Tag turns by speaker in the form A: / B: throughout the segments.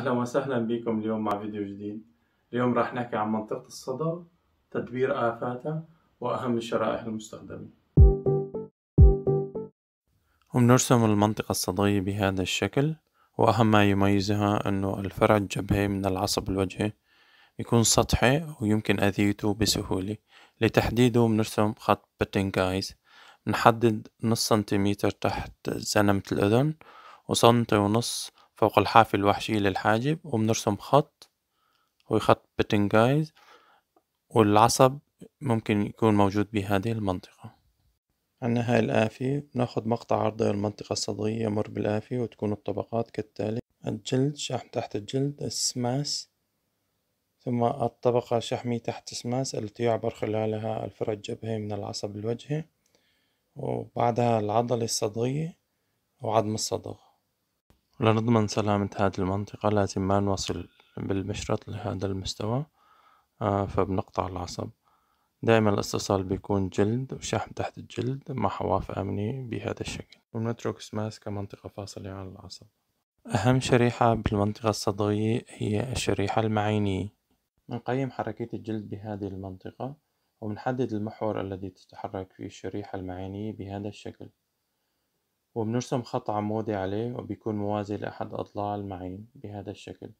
A: اهلا وسهلا بكم اليوم مع فيديو جديد اليوم راح نحكي عن منطقة الصدى تدبير آفاتها وأهم الشرائح المستخدمة وبنرسم المنطقة الصدية بهذا الشكل وأهم ما يميزها أنه الفرع الجبهي من العصب الوجهي يكون سطحي ويمكن أذيته بسهولة لتحديده بنرسم خط آيز نحدد نص سنتيمتر تحت زنمة الأذن وسنتي ونص فوق الحافة الوحشية للحاجب وبنرسم خط هو خط بتنجايز والعصب ممكن يكون موجود بهذه المنطقة عنا هاي الآفية بناخد مقطع عرضي المنطقة الصدغية يمر بالآفية وتكون الطبقات كالتالي الجلد شحم تحت الجلد السماس ثم الطبقة شحمي تحت السماس التي يعبر خلالها الفرع الجبهي من العصب الوجهي وبعدها العضلة الصدغية وعظم الصدغ لنضمن سلامة هذه المنطقة لازم ما نوصل بالمشرط لهذا المستوى آه، فبنقطع العصب دائما الاتصال بيكون جلد وشحم تحت الجلد مع حواف آمنة بهذا الشكل ونترك سماس كمنطقة فاصلة عن العصب أهم شريحة بالمنطقة الصدغية هي الشريحة المعينية نقيم حركة الجلد بهذه المنطقة ومنحدد المحور الذي تتحرك فيه الشريحة المعينية بهذا الشكل وبنرسم خط عمودي عليه وبيكون موازي لأحد أضلاع المعين بهذا الشكل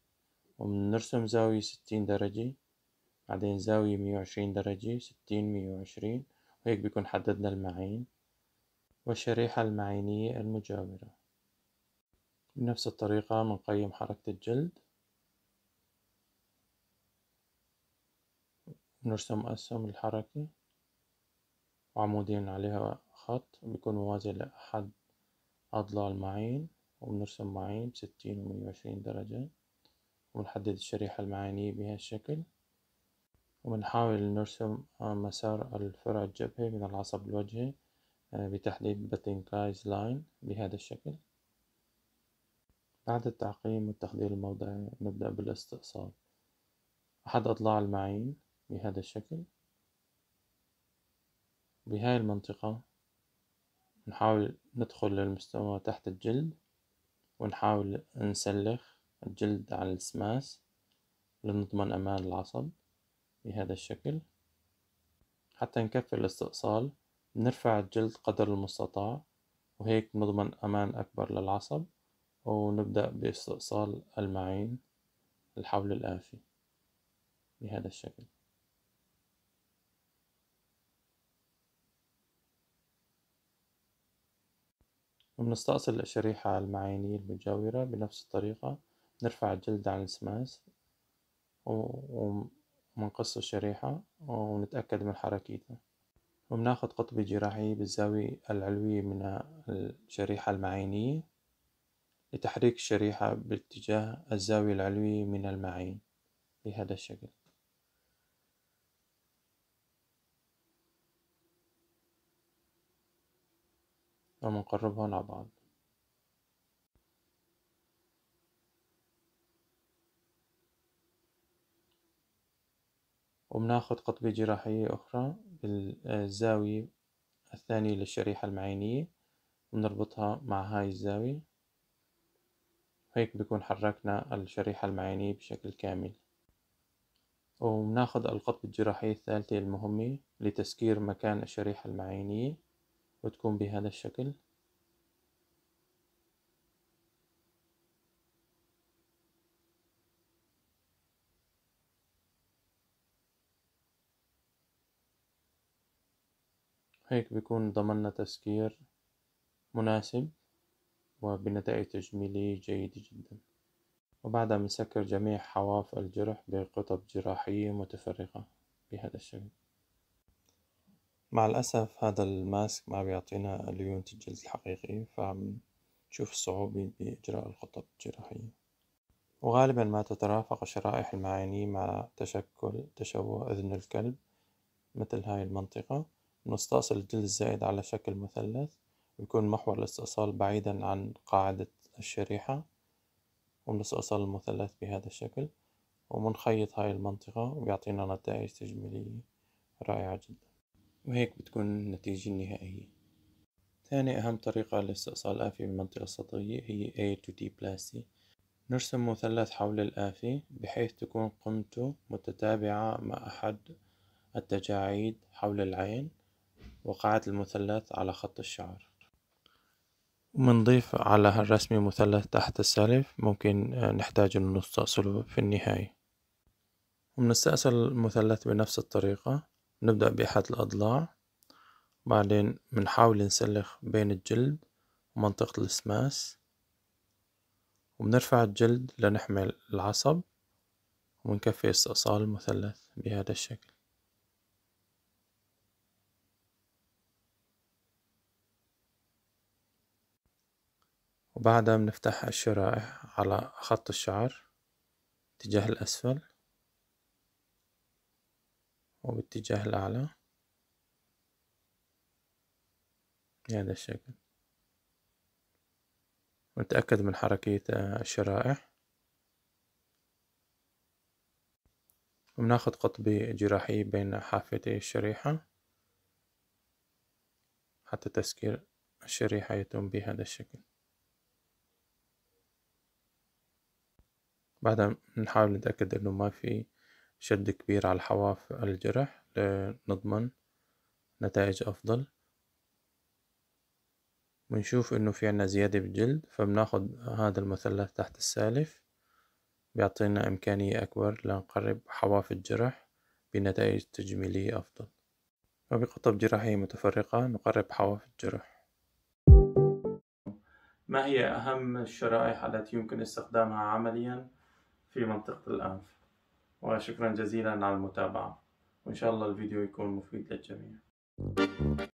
A: وبنرسم زاوية ستين درجة بعدين زاوية مية وعشرين درجة ستين مية وعشرين وهيك بيكون حددنا المعين والشريحة المعينية المجاورة بنفس الطريقة بنقيم حركة الجلد نرسم أسهم الحركة وعمودين عليها خط بيكون موازي لأحد أضلاع المعين وبنرسم معين بستين ومية وعشرين درجة ونحدد الشريحة المعينية بهالشكل ونحاول نرسم مسار الفرع الجبهي من العصب الوجهي آه، بتحديد باتنكايز لاين بهذا الشكل بعد التعقيم والتحضير الموضعي نبدأ بالاستئصال أحد أضلاع المعين بهذا الشكل بهاي المنطقة نحاول ندخل للمستوى تحت الجلد ونحاول نسلخ الجلد على السماس لنضمن أمان العصب بهذا الشكل حتى نكفي الاستئصال نرفع الجلد قدر المستطاع وهيك نضمن أمان أكبر للعصب ونبدأ باستئصال المعين الحول الآفي بهذا الشكل وبنستأصل الشريحة المعينية المجاورة بنفس الطريقة نرفع الجلد عن السماس ومنقص الشريحة ونتأكد من حركتها وبناخد قطبة جراحية بالزاوية العلوية من الشريحة المعينية لتحريك الشريحة باتجاه الزاوية العلوية من المعين بهذا الشكل لما نقربها على بعض وبناخد قطبة جراحية أخرى بالزاوية الثانية للشريحة المعينية ونربطها مع هاي الزاوية هيك بيكون حركنا الشريحة المعينية بشكل كامل وبناخد القطبة الجراحية الثالثة المهمة لتسكير مكان الشريحة المعينية وتكون بهذا الشكل هيك بيكون ضمننا تسكير مناسب وبنتائج تجميلية جيدة جدا وبعدها بنسكر جميع حواف الجرح بقطب جراحية متفرقة بهذا الشكل مع الأسف هذا الماسك ما بيعطينا ليونة الجلد الحقيقي فعم نشوف صعوبة بإجراء الخطط الجراحية وغالبا ما تترافق الشرائح المعينية مع تشكل تشوه أذن الكلب مثل هاي المنطقة نستأصل الجلد الزائد على شكل مثلث ويكون محور الاستئصال بعيدا عن قاعدة الشريحة ونستأصل المثلث بهذا الشكل ومنخيط هاي المنطقة وبيعطينا نتائج تجميلية رائعة جدا وهيك بتكون النتيجة النهائية ثاني أهم طريقة لاستئصال الآفة بالمنطقة السطحية هي a to d بلاستي نرسم مثلث حول الآفة بحيث تكون قمته متتابعة مع أحد التجاعيد حول العين وقاعة المثلث على خط الشعر ومنضيف على هالرسمة مثلث تحت السلف ممكن آه، نحتاج أن نستأصله في النهاية ومنستأصل المثلث بنفس الطريقة نبدأ بإحاطة الأضلاع وبعدين بنحاول نسلخ بين الجلد ومنطقة السماس وبنرفع الجلد لنحمل العصب ونكفي استئصال المثلث بهذا الشكل وبعدها بنفتح الشرائح على خط الشعر اتجاه الأسفل وباتجاه الأعلى بهذا الشكل ونتأكد من حركية آه، الشرائح وبناخد قطبي جراحي بين حافتي الشريحة حتى تسكير الشريحة يتم بهذا الشكل بعدها نحاول نتأكد أنه ما في شد كبير على الحواف الجرح لنضمن نتائج أفضل بنشوف إنه في عنا زيادة بالجلد فبناخد هذا المثلث تحت السالف بيعطينا إمكانية أكبر لنقرب حواف الجرح بنتائج تجميلية أفضل وبقطب جراحية متفرقة نقرب حواف الجرح ما هي أهم الشرائح التي يمكن استخدامها عمليا في منطقة الأنف؟ وشكرا جزيلا على المتابعة وإن شاء الله الفيديو يكون مفيد للجميع